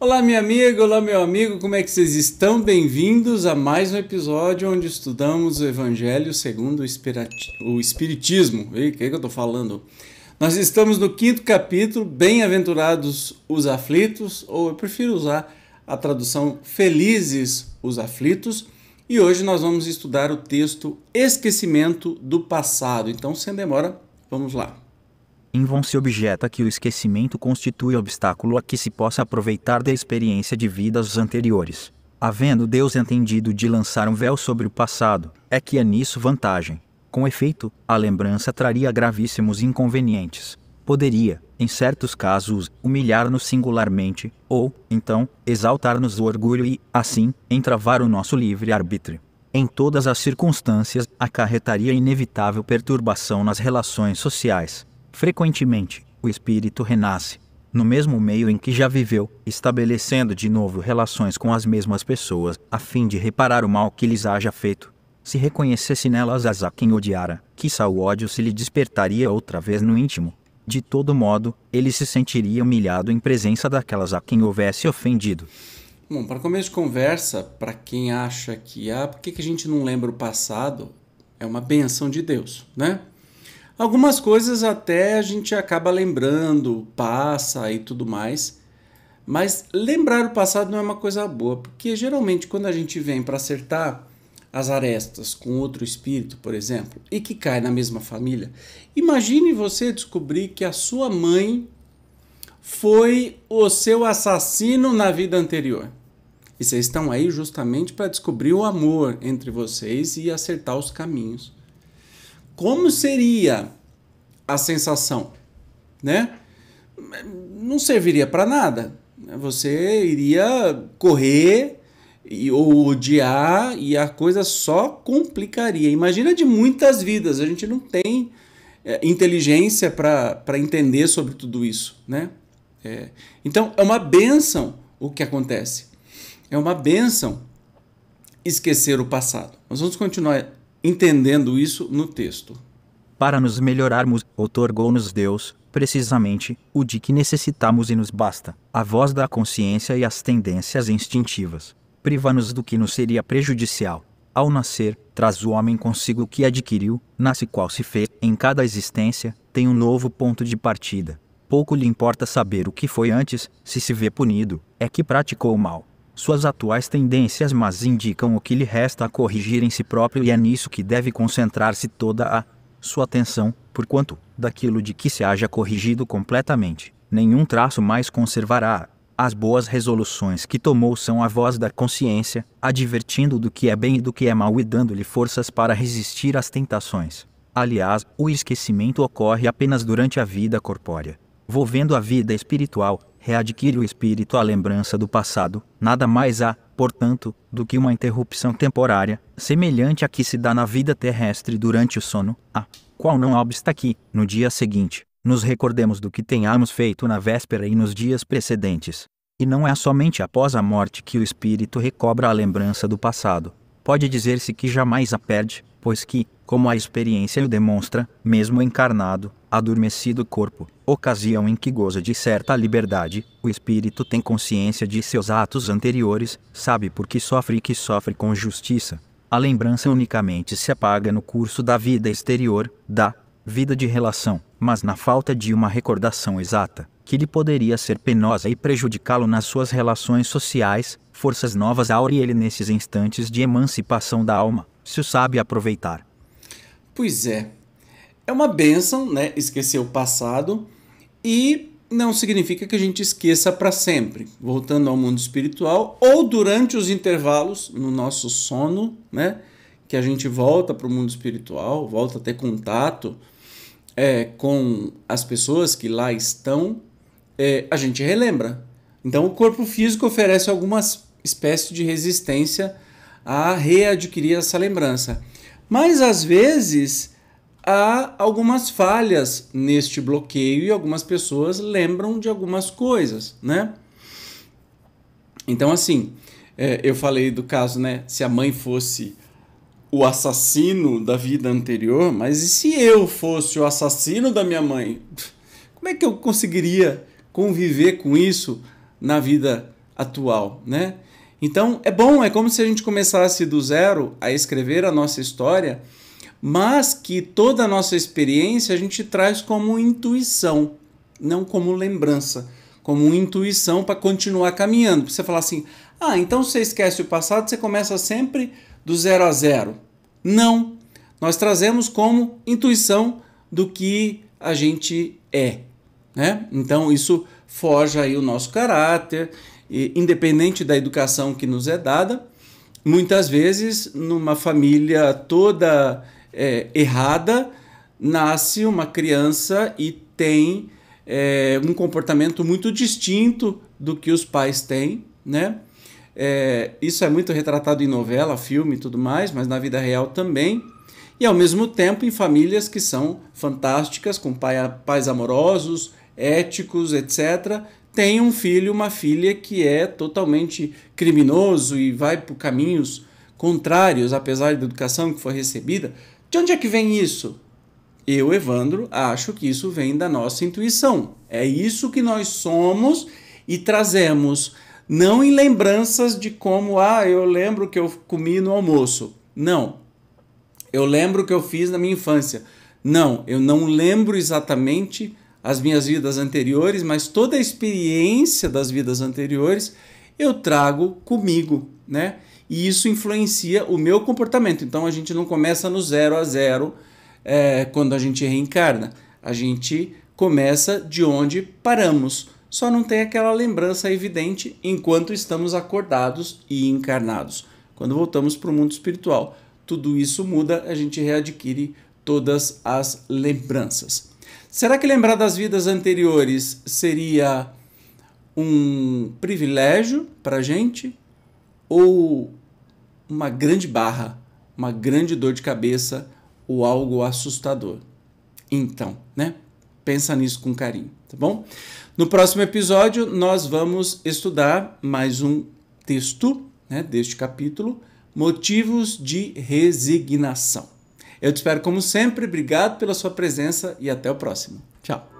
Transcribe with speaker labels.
Speaker 1: Olá, minha amiga, olá, meu amigo, como é que vocês estão? Bem-vindos a mais um episódio onde estudamos o Evangelho segundo o Espiritismo. Ei, o que, é que eu tô falando? Nós estamos no quinto capítulo, Bem-aventurados os aflitos, ou eu prefiro usar a tradução Felizes os aflitos, e hoje nós vamos estudar o texto Esquecimento do Passado. Então, sem demora, vamos lá.
Speaker 2: Invon se objeta que o esquecimento constitui obstáculo a que se possa aproveitar da experiência de vidas anteriores. Havendo Deus entendido de lançar um véu sobre o passado, é que é nisso vantagem com efeito, a lembrança traria gravíssimos inconvenientes. Poderia, em certos casos, humilhar-nos singularmente, ou, então, exaltar-nos o orgulho e, assim, entravar o nosso livre-arbítrio. Em todas as circunstâncias, acarretaria inevitável perturbação nas relações sociais. Frequentemente, o espírito renasce, no mesmo meio em que já viveu, estabelecendo de novo relações com as mesmas pessoas, a fim de reparar o mal que lhes haja feito se reconhecesse nelas as a quem odiara, quiçá o ódio se lhe despertaria outra vez no íntimo. De todo modo, ele se sentiria humilhado em presença daquelas a quem houvesse ofendido.
Speaker 1: Bom, para começo de conversa, para quem acha que, ah, por que, que a gente não lembra o passado? É uma benção de Deus, né? Algumas coisas até a gente acaba lembrando, passa e tudo mais. Mas lembrar o passado não é uma coisa boa, porque geralmente quando a gente vem para acertar, as arestas com outro espírito, por exemplo, e que cai na mesma família, imagine você descobrir que a sua mãe foi o seu assassino na vida anterior. E vocês estão aí justamente para descobrir o amor entre vocês e acertar os caminhos. Como seria a sensação, né? Não serviria para nada. Você iria correr e, o odiar e a coisa só complicaria. Imagina de muitas vidas, a gente não tem é, inteligência para entender sobre tudo isso, né? É, então é uma benção o que acontece, é uma benção esquecer o passado. Nós vamos continuar
Speaker 2: entendendo isso no texto. Para nos melhorarmos, otorgou-nos Deus, precisamente, o de que necessitamos e nos basta, a voz da consciência e as tendências instintivas priva-nos do que nos seria prejudicial. Ao nascer, traz o homem consigo o que adquiriu, nasce qual se fez, em cada existência, tem um novo ponto de partida. Pouco lhe importa saber o que foi antes, se se vê punido, é que praticou o mal. Suas atuais tendências mas indicam o que lhe resta a corrigir em si próprio e é nisso que deve concentrar-se toda a sua atenção, porquanto, daquilo de que se haja corrigido completamente, nenhum traço mais conservará. As boas resoluções que tomou são a voz da consciência, advertindo do que é bem e do que é mal e dando-lhe forças para resistir às tentações. Aliás, o esquecimento ocorre apenas durante a vida corpórea. Volvendo à vida espiritual, readquire o espírito a lembrança do passado, nada mais há, portanto, do que uma interrupção temporária, semelhante à que se dá na vida terrestre durante o sono, a qual não obsta que, no dia seguinte, nos recordemos do que tenhamos feito na véspera e nos dias precedentes. E não é somente após a morte que o espírito recobra a lembrança do passado. Pode dizer-se que jamais a perde, pois que, como a experiência o demonstra, mesmo encarnado, adormecido corpo, ocasião em que goza de certa liberdade, o espírito tem consciência de seus atos anteriores, sabe por que sofre e que sofre com justiça. A lembrança unicamente se apaga no curso da vida exterior, da vida de relação, mas na falta de uma recordação exata, que lhe poderia ser penosa e prejudicá-lo nas suas relações sociais, forças novas aure ele nesses instantes de emancipação da alma, se o sabe aproveitar.
Speaker 1: Pois é. É uma bênção, né? Esquecer o passado e não significa que a gente esqueça para sempre, voltando ao mundo espiritual ou durante os intervalos no nosso sono, né? Que a gente volta para o mundo espiritual, volta a ter contato é, com as pessoas que lá estão, é, a gente relembra. Então, o corpo físico oferece alguma espécie de resistência a readquirir essa lembrança. Mas, às vezes, há algumas falhas neste bloqueio e algumas pessoas lembram de algumas coisas, né? Então, assim, é, eu falei do caso, né? Se a mãe fosse o assassino da vida anterior, mas e se eu fosse o assassino da minha mãe? Como é que eu conseguiria conviver com isso na vida atual, né? Então, é bom, é como se a gente começasse do zero a escrever a nossa história, mas que toda a nossa experiência a gente traz como intuição, não como lembrança, como intuição para continuar caminhando. você falar assim: "Ah, então você esquece o passado, você começa sempre do zero a zero. Não. Nós trazemos como intuição do que a gente é. Né? Então isso forja aí o nosso caráter, e, independente da educação que nos é dada. Muitas vezes, numa família toda é, errada, nasce uma criança e tem é, um comportamento muito distinto do que os pais têm, né? É, isso é muito retratado em novela, filme e tudo mais, mas na vida real também. E ao mesmo tempo em famílias que são fantásticas, com pais amorosos, éticos, etc. Tem um filho, uma filha que é totalmente criminoso e vai por caminhos contrários, apesar da educação que foi recebida. De onde é que vem isso? Eu, Evandro, acho que isso vem da nossa intuição. É isso que nós somos e trazemos não em lembranças de como, ah, eu lembro que eu comi no almoço. Não. Eu lembro o que eu fiz na minha infância. Não, eu não lembro exatamente as minhas vidas anteriores, mas toda a experiência das vidas anteriores eu trago comigo, né? E isso influencia o meu comportamento. Então a gente não começa no zero a zero é, quando a gente reencarna. A gente começa de onde paramos só não tem aquela lembrança evidente enquanto estamos acordados e encarnados. Quando voltamos para o mundo espiritual, tudo isso muda, a gente readquire todas as lembranças. Será que lembrar das vidas anteriores seria um privilégio para a gente ou uma grande barra, uma grande dor de cabeça ou algo assustador? Então, né? Pensa nisso com carinho, tá bom? No próximo episódio, nós vamos estudar mais um texto né, deste capítulo, Motivos de Resignação. Eu te espero como sempre, obrigado pela sua presença e até o próximo. Tchau!